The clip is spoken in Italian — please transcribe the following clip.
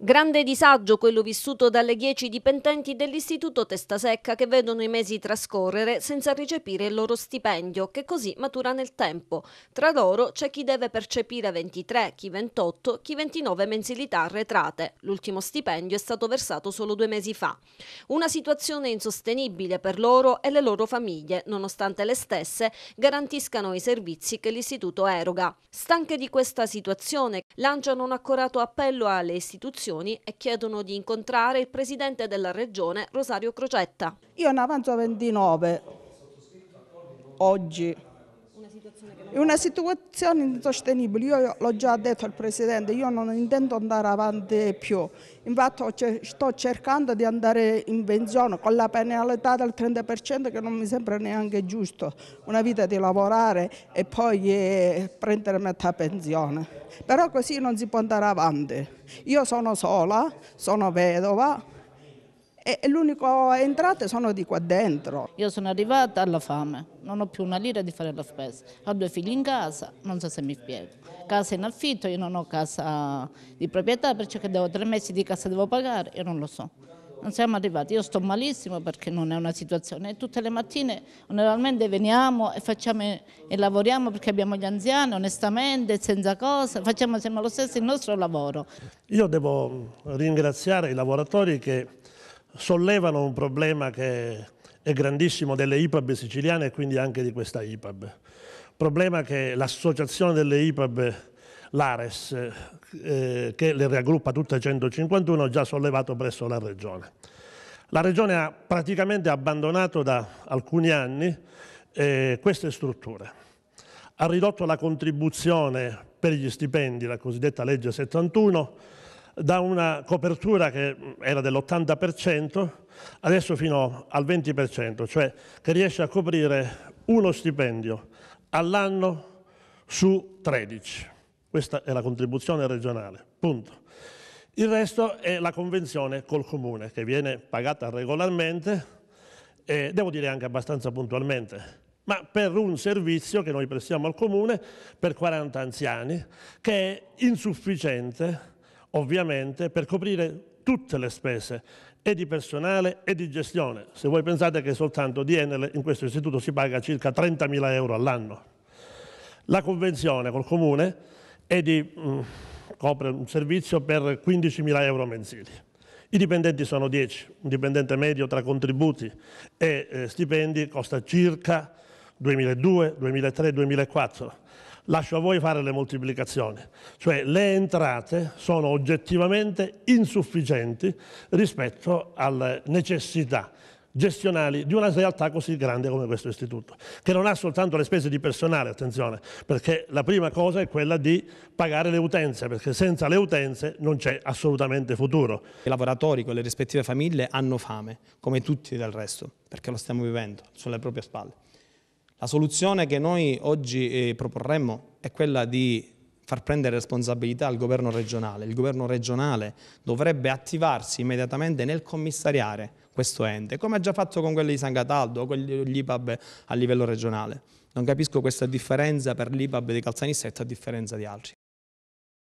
Grande disagio quello vissuto dalle 10 dipendenti dell'Istituto Testasecca che vedono i mesi trascorrere senza ricepire il loro stipendio, che così matura nel tempo. Tra loro c'è chi deve percepire 23, chi 28, chi 29 mensilità arretrate. L'ultimo stipendio è stato versato solo due mesi fa. Una situazione insostenibile per loro e le loro famiglie, nonostante le stesse garantiscano i servizi che l'Istituto eroga. Stanche di questa situazione, lanciano un accorato appello alle istituzioni associazioni e chiedono di incontrare il presidente della regione Rosario Crocetta. Io ne avanzo 29 oggi è una situazione insostenibile, io l'ho già detto al Presidente, io non intendo andare avanti più, infatti sto cercando di andare in pensione con la penalità del 30% che non mi sembra neanche giusto, una vita di lavorare e poi eh, prendere metà pensione, però così non si può andare avanti, io sono sola, sono vedova, e l'unica entrata sono di qua dentro. Io sono arrivata alla fame, non ho più una lira di fare la spesa, ho due figli in casa, non so se mi spiego. Casa in affitto, io non ho casa di proprietà, perciò che devo tre mesi di casa devo pagare, io non lo so non siamo arrivati. Io sto malissimo perché non è una situazione. Tutte le mattine onoralmente veniamo e, facciamo, e lavoriamo perché abbiamo gli anziani, onestamente, senza cosa, facciamo sempre lo stesso il nostro lavoro. Io devo ringraziare i lavoratori che sollevano un problema che è grandissimo delle IPAB siciliane e quindi anche di questa IPAB. Problema che l'associazione delle IPAB, l'Ares, eh, che le raggruppa tutte 151, ha già sollevato presso la Regione. La Regione ha praticamente abbandonato da alcuni anni eh, queste strutture. Ha ridotto la contribuzione per gli stipendi, la cosiddetta legge 71, da una copertura che era dell'80% adesso fino al 20%, cioè che riesce a coprire uno stipendio all'anno su 13. Questa è la contribuzione regionale, punto. Il resto è la convenzione col comune che viene pagata regolarmente e devo dire anche abbastanza puntualmente ma per un servizio che noi prestiamo al comune per 40 anziani che è insufficiente ovviamente per coprire tutte le spese e di personale e di gestione. Se voi pensate che soltanto di Enel in questo istituto si paga circa 30.000 euro all'anno. La convenzione col comune di, mh, mm, copre un servizio per 15.000 euro mensili. I dipendenti sono 10, un dipendente medio tra contributi e eh, stipendi costa circa 2002, 2003, 2004. Lascio a voi fare le moltiplicazioni, cioè le entrate sono oggettivamente insufficienti rispetto alle necessità gestionali di una realtà così grande come questo istituto, che non ha soltanto le spese di personale, attenzione, perché la prima cosa è quella di pagare le utenze, perché senza le utenze non c'è assolutamente futuro. I lavoratori con le rispettive famiglie hanno fame, come tutti del resto, perché lo stiamo vivendo sulle proprie spalle. La soluzione che noi oggi eh, proporremmo è quella di far prendere responsabilità al governo regionale. Il governo regionale dovrebbe attivarsi immediatamente nel commissariare questo ente, come ha già fatto con quelli di San Cataldo o con gli IPAB a livello regionale. Non capisco questa differenza per l'IPAB di Calzanissetta a differenza di altri.